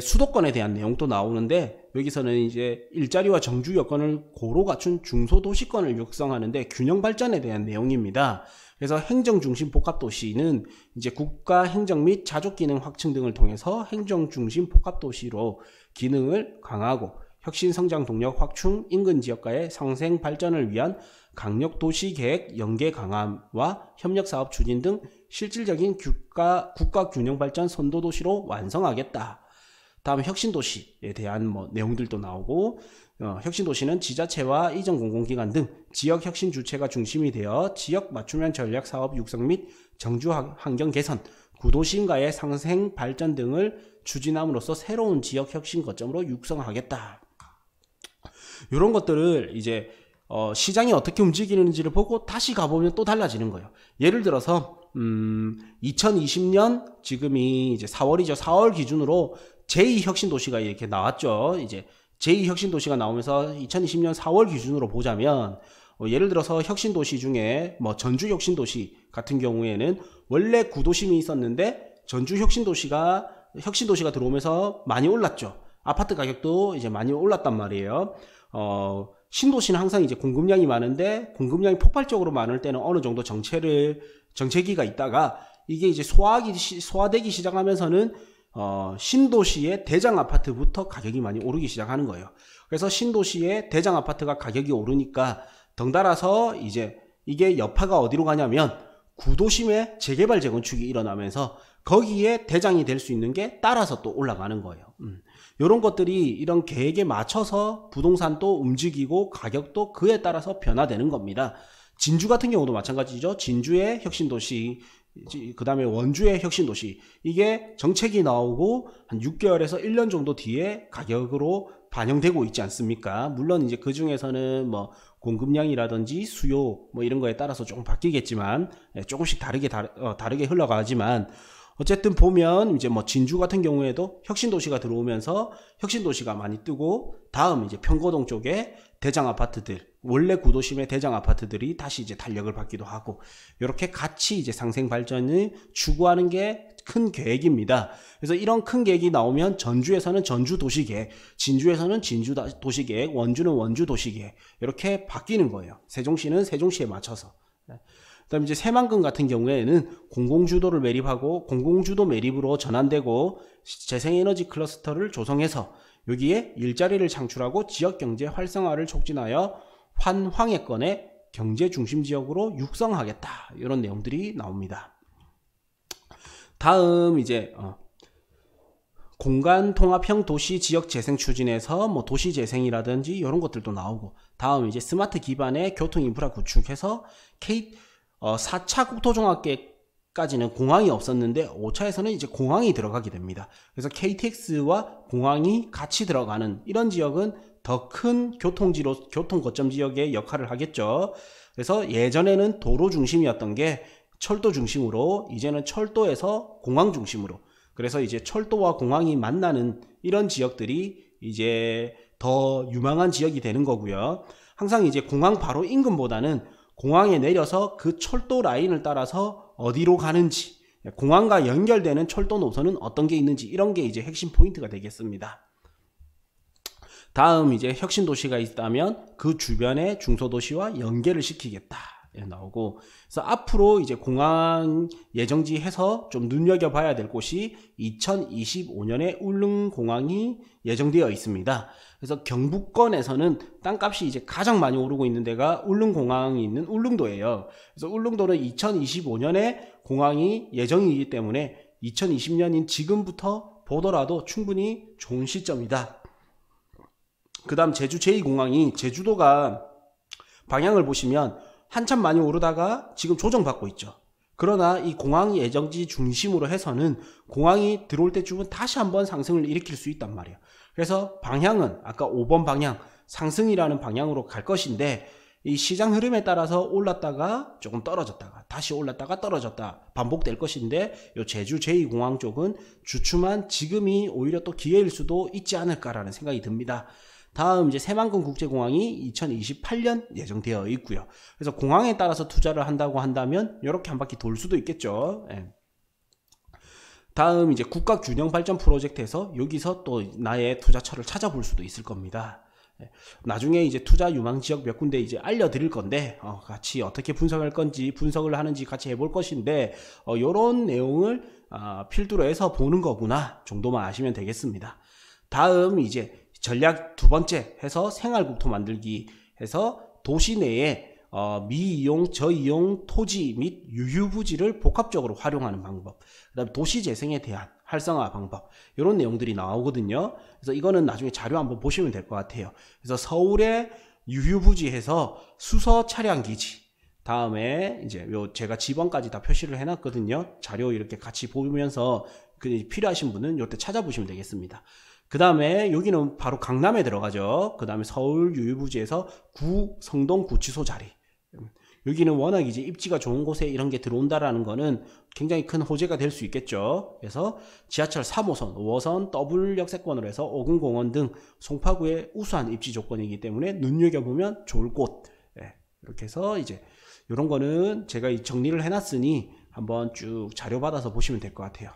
수도권에 대한 내용도 나오는데 여기서는 이제 일자리와 정주 여건을 고로 갖춘 중소도시권을 육성하는데 균형 발전에 대한 내용입니다. 그래서 행정 중심 복합 도시는 이제 국가 행정 및 자족 기능 확충 등을 통해서 행정 중심 복합 도시로 기능을 강화하고 혁신 성장 동력 확충 인근 지역과의 상생 발전을 위한 강력 도시 계획 연계 강화와 협력 사업 추진 등 실질적인 국가, 국가 균형 발전 선도 도시로 완성하겠다. 다음 혁신도시에 대한 뭐 내용들도 나오고 어, 혁신도시는 지자체와 이전 공공기관 등 지역 혁신 주체가 중심이 되어 지역 맞춤형 전략 사업 육성 및 정주 환경 개선, 구도심과의 상생 발전 등을 추진함으로써 새로운 지역 혁신 거점으로 육성하겠다. 이런 것들을 이제 어, 시장이 어떻게 움직이는지를 보고 다시 가보면 또 달라지는 거예요. 예를 들어서 음, 2020년 지금이 이제 4월이죠. 4월 기준으로 제2혁신도시가 이렇게 나왔죠. 이제 제2혁신도시가 나오면서 2020년 4월 기준으로 보자면 어, 예를 들어서 혁신도시 중에 뭐 전주 혁신도시 같은 경우에는 원래 구도심이 있었는데 전주 혁신도시가 혁신도시가 들어오면서 많이 올랐죠. 아파트 가격도 이제 많이 올랐단 말이에요. 어, 신도시는 항상 이제 공급량이 많은데 공급량이 폭발적으로 많을 때는 어느 정도 정체를 정체기가 있다가 이게 이제 소화기 소화되기 시작하면서는 어, 신도시의 대장 아파트부터 가격이 많이 오르기 시작하는 거예요. 그래서 신도시의 대장 아파트가 가격이 오르니까 덩달아서 이제 이게 여파가 어디로 가냐면 구도심의 재개발 재건축이 일어나면서 거기에 대장이 될 수 있는 게 따라서 또 올라가는 거예요. 음. 이런 것들이 이런 계획에 맞춰서 부동산도 움직이고 가격도 그에 따라서 변화되는 겁니다. 진주 같은 경우도 마찬가지죠. 진주의 혁신도시 그 다음에 원주의 혁신도시. 이게 정책이 나오고 한 6개월에서 1년 정도 뒤에 가격으로 반영되고 있지 않습니까? 물론 이제 그 중에서는 뭐 공급량이라든지 수요 뭐 이런 거에 따라서 조금 바뀌겠지만 예, 조금씩 다르게 다르, 어, 다르게 흘러가지만 어쨌든 보면 이제 뭐 진주 같은 경우에도 혁신 도시가 들어오면서 혁신 도시가 많이 뜨고 다음 이제 평거동 쪽에 대장 아파트들 원래 구도심의 대장 아파트들이 다시 이제 탄력을 받기도 하고 이렇게 같이 이제 상생 발전을 추구하는 게 큰 계획입니다. 그래서 이런 큰 계획이 나오면 전주에서는 전주 도시계획, 진주에서는 진주 도시계획, 원주는 원주 도시계획 이렇게 바뀌는 거예요. 세종시는 세종시에 맞춰서. 그다음 이제 새만금 같은 경우에는 공공주도를 매립하고 공공주도 매립으로 전환되고 재생에너지 클러스터를 조성해서 여기에 일자리를 창출하고 지역 경제 활성화를 촉진하여 환황해권의 경제 중심 지역으로 육성하겠다 이런 내용들이 나옵니다. 다음 이제 어, 공간 통합형 도시 지역 재생 추진에서 뭐 도시 재생이라든지 이런 것들도 나오고 다음 이제 스마트 기반의 교통 인프라 구축해서 케이 K 어, 4차 국토종합계까지는 공항이 없었는데 5차에서는 이제 공항이 들어가게 됩니다. 그래서 KTX와 공항이 같이 들어가는 이런 지역은 더 큰 교통지로 교통 거점 지역의 역할을 하겠죠. 그래서 예전에는 도로 중심이었던 게 철도 중심으로 이제는 철도에서 공항 중심으로 그래서 이제 철도와 공항이 만나는 이런 지역들이 이제 더 유망한 지역이 되는 거고요. 항상 이제 공항 바로 인근보다는 공항에 내려서 그 철도 라인을 따라서 어디로 가는지, 공항과 연결되는 철도 노선은 어떤 게 있는지 이런 게 이제 핵심 포인트가 되겠습니다. 다음 이제 혁신 도시가 있다면 그 주변의 중소도시와 연계를 시키겠다. 예, 나오고 그래서 앞으로 이제 공항 예정지 해서 좀 눈여겨봐야 될 곳이 2025년에 울릉 공항이 예정되어 있습니다. 그래서 경북권에서는 땅값이 이제 가장 많이 오르고 있는 데가 울릉 공항이 있는 울릉도예요. 그래서 울릉도는 2025년에 공항이 예정이기 때문에 2020년인 지금부터 보더라도 충분히 좋은 시점이다. 그 다음 제주 제2공항이 제주도가 방향을 보시면 한참 많이 오르다가 지금 조정받고 있죠. 그러나 이공항이 예정지 중심으로 해서는 공항이 들어올 때쯤은 다시 한번 상승을 일으킬 수 있단 말이에요. 그래서 방향은 아까 5번 방향 상승이라는 방향으로 갈 것인데 이 시장 흐름에 따라서 올랐다가 조금 떨어졌다가 다시 올랐다가 떨어졌다 반복될 것인데 이 제주 제2공항 쪽은 주춤한 지금이 오히려 또 기회일 수도 있지 않을까라는 생각이 듭니다. 다음 이제 새만금 국제공항이 2028년 예정되어 있고요. 그래서 공항에 따라서 투자를 한다고 한다면 이렇게 한 바퀴 돌 수도 있겠죠. 예. 다음 이제 국가 균형 발전 프로젝트에서 여기서 또 나의 투자처를 찾아볼 수도 있을 겁니다. 예. 나중에 이제 투자 유망 지역 몇 군데 이제 알려드릴 건데 어, 같이 어떻게 분석할 건지 분석을 하는지 같이 해볼 것인데 어, 요런 내용을 어, 필두로 해서 보는 거구나 정도만 아시면 되겠습니다. 다음 이제 전략 두 번째 해서 생활국토 만들기 해서 도시 내에 어, 미이용, 저이용 토지 및 유휴부지를 복합적으로 활용하는 방법, 그 다음에 도시재생에 대한 활성화 방법 이런 내용들이 나오거든요. 그래서 이거는 나중에 자료 한번 보시면 될 것 같아요. 그래서 서울의 유휴부지에서 수서 차량기지 다음에 이제 요 제가 지번까지 다 표시를 해놨거든요. 자료 이렇게 같이 보면서 그 필요하신 분은 요 때 찾아보시면 되겠습니다. 그 다음에 여기는 바로 강남에 들어가죠. 그 다음에 서울 유유부지에서구 성동구치소 자리. 여기는 워낙 이제 입지가 좋은 곳에 이런 게 들어온다라는 거는 굉장히 큰 호재가 될 수 있겠죠. 그래서 지하철 3호선, 5호선, 더블 역세권으로 해서 5군공원 등 송파구의 우수한 입지 조건이기 때문에 눈여겨보면 좋을 곳. 네, 이렇게 해서 이제 이런 거는 제가 정리를 해놨으니 한번 쭉 자료 받아서 보시면 될 것 같아요.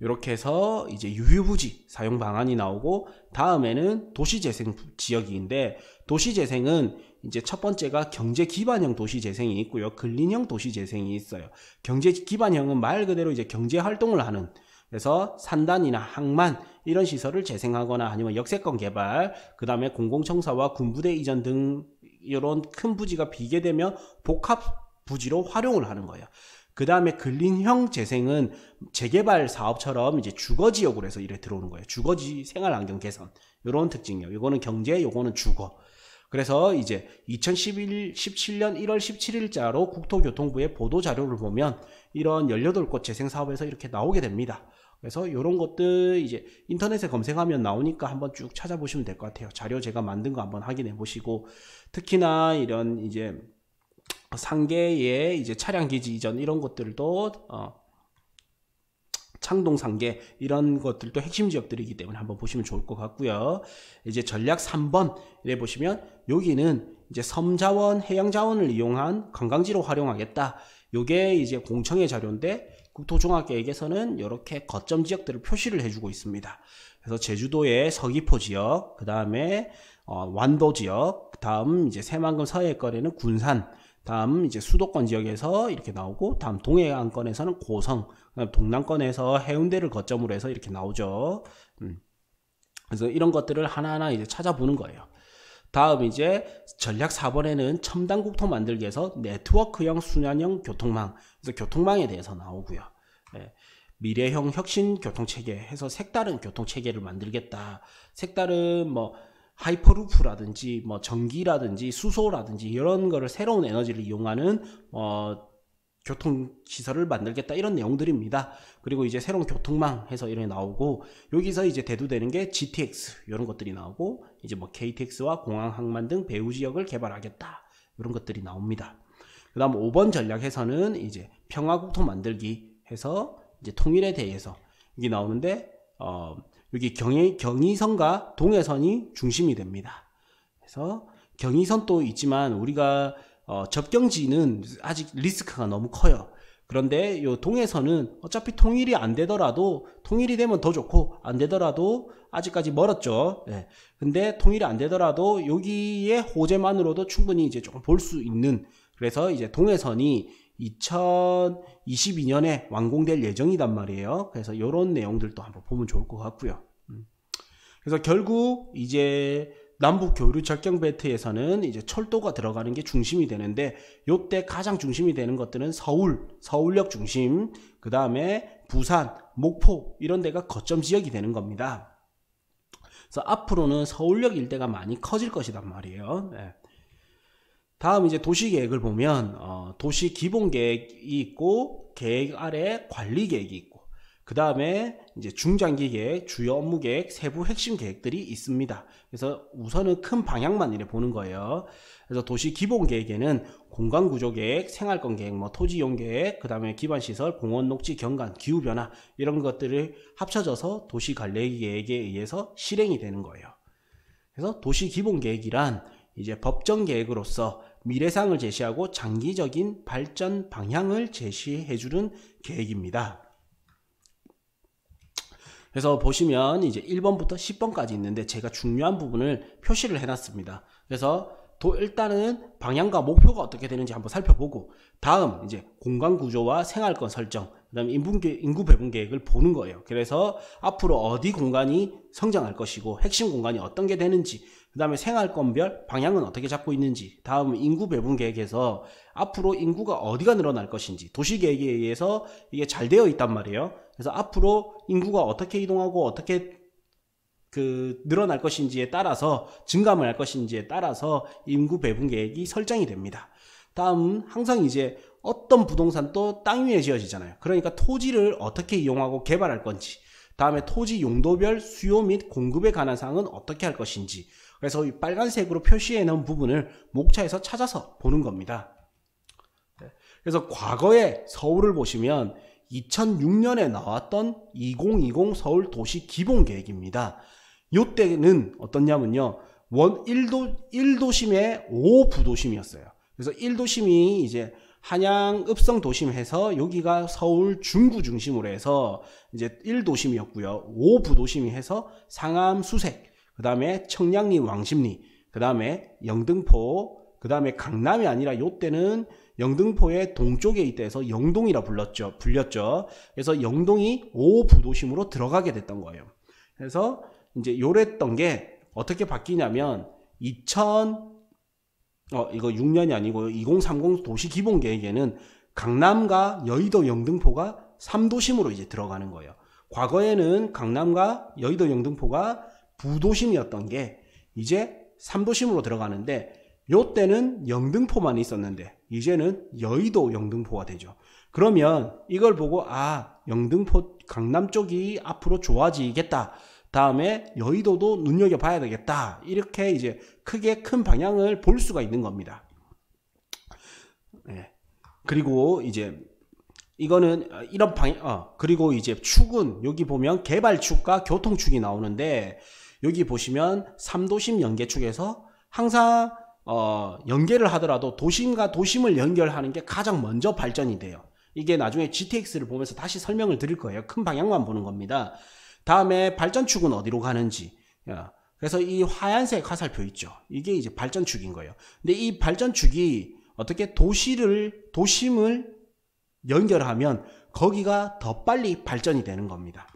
이렇게 해서 이제 유휴부지 사용 방안이 나오고 다음에는 도시재생 지역인데 도시재생은 이제 첫 번째가 경제 기반형 도시재생이 있고요. 근린형 도시재생이 있어요. 경제 기반형은 말 그대로 이제 경제 활동을 하는 그래서 산단이나 항만 이런 시설을 재생하거나 아니면 역세권 개발, 그 다음에 공공청사와 군부대 이전 등 이런 큰 부지가 비게 되면 복합 부지로 활용을 하는 거예요. 그 다음에 근린형 재생은 재개발 사업처럼 이제 주거 지역으로 해서 이래 들어오는 거예요. 주거지 생활 환경 개선. 요런 특징이요. 요거는 경제, 요거는 주거. 그래서 이제 2011, 7년 1월 17일자로 국토교통부의 보도 자료를 보면 이런 18곳 재생 사업에서 이렇게 나오게 됩니다. 그래서 이런 것들 이제 인터넷에 검색하면 나오니까 한번 쭉 찾아보시면 될 것 같아요. 자료 제가 만든 거 한번 확인해 보시고 특히나 이런 이제 상계의 이제 차량 기지 이전 이런 것들도 어, 창동 상계 이런 것들도 핵심 지역들이기 때문에 한번 보시면 좋을 것 같고요. 이제 전략 3번에 보시면 여기는 이제 섬자원, 해양자원을 이용한 관광지로 활용하겠다. 요게 이제 공청회 자료인데 국토종합계획에서는 이렇게 거점 지역들을 표시를 해주고 있습니다. 그래서 제주도의 서귀포 지역, 그 다음에 어, 완도 지역, 그 다음 이제 새만금 서해거리는 군산, 다음 이제 수도권 지역에서 이렇게 나오고 다음 동해안권에서는 고성 그다음 동남권에서 해운대를 거점으로 해서 이렇게 나오죠 음. 그래서 이런 것들을 하나하나 이제 찾아보는 거예요 다음 이제 전략 4번에는 첨단 국토 만들기에서 네트워크형 순환형 교통망 그래서 교통망에 대해서 나오고요 예. 미래형 혁신 교통체계 해서 색다른 교통체계를 만들겠다 색다른 뭐 하이퍼루프라든지 뭐 전기라든지 수소라든지 이런 거를 새로운 에너지를 이용하는 어 뭐 교통 시설을 만들겠다 이런 내용들입니다. 그리고 이제 새로운 교통망 해서 이런 게 나오고 여기서 이제 대두되는 게 GTX 이런 것들이 나오고 이제 뭐 KTX와 공항 항만 등 배후 지역을 개발하겠다 이런 것들이 나옵니다. 그다음 5번 전략에서는 이제 평화국토 만들기 해서 이제 통일에 대해서 이게 나오는데 어 여기 경의, 경의선과 동해선이 중심이 됩니다. 그래서 경의선도 있지만 우리가 어, 접경지는 아직 리스크가 너무 커요. 그런데 요 동해선은 어차피 통일이 안 되더라도 통일이 되면 더 좋고 안 되더라도 아직까지 멀었죠. 네. 근데 통일이 안 되더라도 여기에 호재만으로도 충분히 이제 조금 볼 수 있는 그래서 이제 동해선이 2022년에 완공될 예정이단 말이에요. 그래서 이런 내용들도 한번 보면 좋을 것 같고요. 음. 그래서 결국 이제 남북 교류 절경 배트에서는 이제 철도가 들어가는 게 중심이 되는데 요 때 가장 중심이 되는 것들은 서울, 서울역 중심, 그 다음에 부산, 목포 이런 데가 거점 지역이 되는 겁니다. 그래서 앞으로는 서울역 일대가 많이 커질 것이란 말이에요. 네. 다음 이제 도시계획을 보면 어, 도시 기본계획이 있고 계획 아래 관리계획이 있고 그 다음에 이제 중장기 계획, 주요 업무 계획, 세부 핵심 계획들이 있습니다. 그래서 우선은 큰 방향만 이래 보는 거예요. 그래서 도시 기본 계획에는 공간 구조 계획, 생활권 계획, 뭐 토지 이용 계획, 그 다음에 기반 시설, 공원 녹지 경관, 기후 변화 이런 것들을 합쳐져서 도시 관리 계획에 의해서 실행이 되는 거예요. 그래서 도시 기본 계획이란 이제 법정 계획으로서 미래상을 제시하고 장기적인 발전 방향을 제시해 주는 계획입니다. 그래서 보시면 이제 1번부터 10번까지 있는데 제가 중요한 부분을 표시를 해놨습니다. 그래서 도 일단은 방향과 목표가 어떻게 되는지 한번 살펴보고 다음 이제 공간 구조와 생활권 설정 그다음에 인분 인구 배분 계획을 보는 거예요. 그래서 앞으로 어디 공간이 성장할 것이고 핵심 공간이 어떤 게 되는지 그다음에 생활권별 방향은 어떻게 잡고 있는지 다음 인구 배분 계획에서 앞으로 인구가 어디가 늘어날 것인지 도시 계획에 의해서 이게 잘 되어 있단 말이에요. 그래서 앞으로 인구가 어떻게 이동하고 어떻게 그 늘어날 것인지에 따라서 증감을 할 것인지에 따라서 인구 배분 계획이 설정이 됩니다. 다음 항상 이제 어떤 부동산도 땅 위에 지어지잖아요. 그러니까 토지를 어떻게 이용하고 개발할 건지, 다음에 토지 용도별 수요 및 공급에 관한 사항은 어떻게 할 것인지, 그래서 이 빨간색으로 표시해 놓은 부분을 목차에서 찾아서 보는 겁니다. 네. 그래서 과거에 서울을 보시면 2006년에 나왔던 2020 서울 도시 기본 계획입니다. 요때는 어떻냐면요. 원 1도, 1도심에 5부도심이었어요. 그래서 1도심이 이제 한양 읍성 도심해서 여기가 서울 중구 중심으로 해서 이제 1도심이었고요. 5부도심이 해서 상암 수색, 그 다음에 청량리 왕십리, 그 다음에 영등포, 그 다음에 강남이 아니라 요때는 영등포의 동쪽에 있대서 영동이라 불렀죠. 불렸죠. 그래서 영동이 5부도심으로 들어가게 됐던 거예요. 그래서 이제 요랬던 게 어떻게 바뀌냐면 2000 어, 이거 6년이 아니고요. 2030 도시 기본 계획에는 강남과 여의도 영등포가 3도심으로 이제 들어가는 거예요. 과거에는 강남과 여의도 영등포가 부도심이었던 게 이제 3도심으로 들어가는데 요때는 영등포만 있었는데 이제는 여의도 영등포가 되죠. 그러면 이걸 보고 아, 영등포 강남 쪽이 앞으로 좋아지겠다. 다음에 여의도도 눈여겨봐야 되겠다. 이렇게 이제 크게 큰 방향을 볼 수가 있는 겁니다. 네. 그리고 이제 이거는 어, 이런 방향, 어, 그리고 이제 축은 여기 보면 개발축과 교통축이 나오는데 여기 보시면 3도심 연계축에서 항상 어, 연계를 하더라도 도심과 도심을 연결하는 게 가장 먼저 발전이 돼요. 이게 나중에 GTX를 보면서 다시 설명을 드릴 거예요. 큰 방향만 보는 겁니다. 다음에 발전축은 어디로 가는지. 예. 그래서 이 하얀색 화살표 있죠. 이게 이제 발전축인 거예요. 근데 이 발전축이 어떻게 도시를 도심을 연결하면 거기가 더 빨리 발전이 되는 겁니다.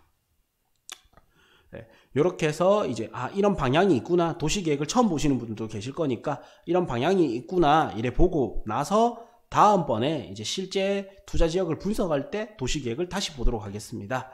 이렇게 예. 해서 이제 아 이런 방향이 있구나 도시 계획을 처음 보시는 분들도 계실 거니까 이런 방향이 있구나 이래 보고 나서 다음번에 이제 실제 투자 지역을 분석할 때 도시 계획을 다시 보도록 하겠습니다.